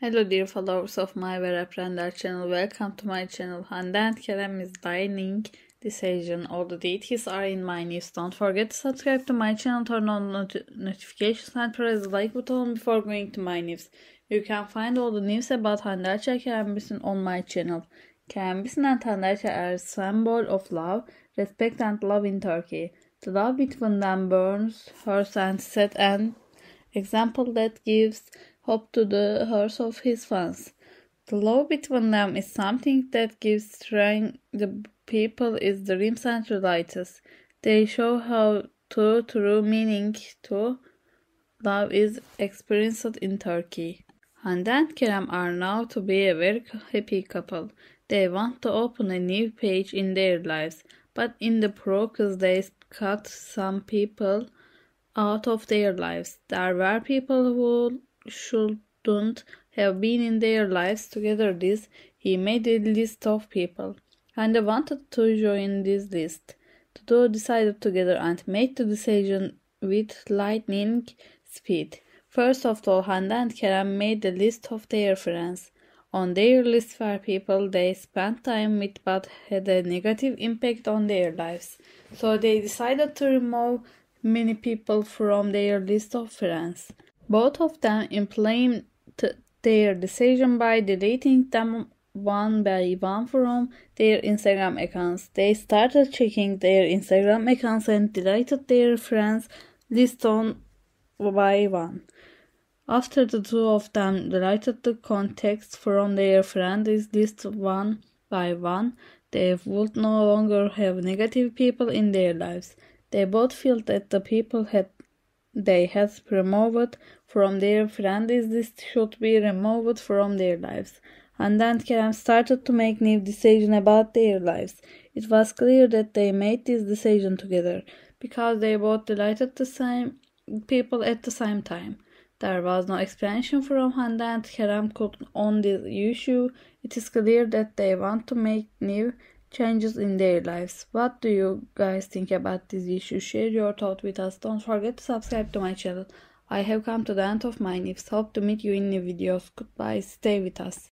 Hello dear followers of my Veraprender channel, welcome to my channel. Hande and Kerem is dining this Asian. All the details are in my news. Don't forget to subscribe to my channel, turn on not notifications and press the like button before going to my news. You can find all the news about Hande Erçel, Kerem on my channel. Kerem and Hande Erçel are symbol of love, respect and love in Turkey. The love between them burns, hurts and set an example that gives hope to the hearts of his fans. The love between them is something that gives strength. The people is dreams and realities. They show how to true meaning to love is experienced in Turkey. And and Kerem are now to be a very happy couple. They want to open a new page in their lives, but in the process they cut some people out of their lives. There were people who shouldn't have been in their lives together this he made a list of people and I wanted to join this list. The two decided together and made the decision with lightning speed. First of all, Handa and Kerem made a list of their friends. On their list were people they spent time with but had a negative impact on their lives. So they decided to remove many people from their list of friends. Both of them implement their decision by deleting them one by one from their Instagram accounts. They started checking their Instagram accounts and deleted their friends list one by one. After the two of them deleted the contacts from their friends list one by one, they would no longer have negative people in their lives. They both felt that the people had they have removed from their friends this should be removed from their lives and then Kerem started to make new decisions about their lives. It was clear that they made this decision together, because they both delighted the same people at the same time. There was no explanation from Handa and Karam on this issue. It is clear that they want to make new changes in their lives. What do you guys think about this issue? Share your thought with us. Don't forget to subscribe to my channel. I have come to the end of mine. If hope to meet you in new videos. Goodbye. Stay with us.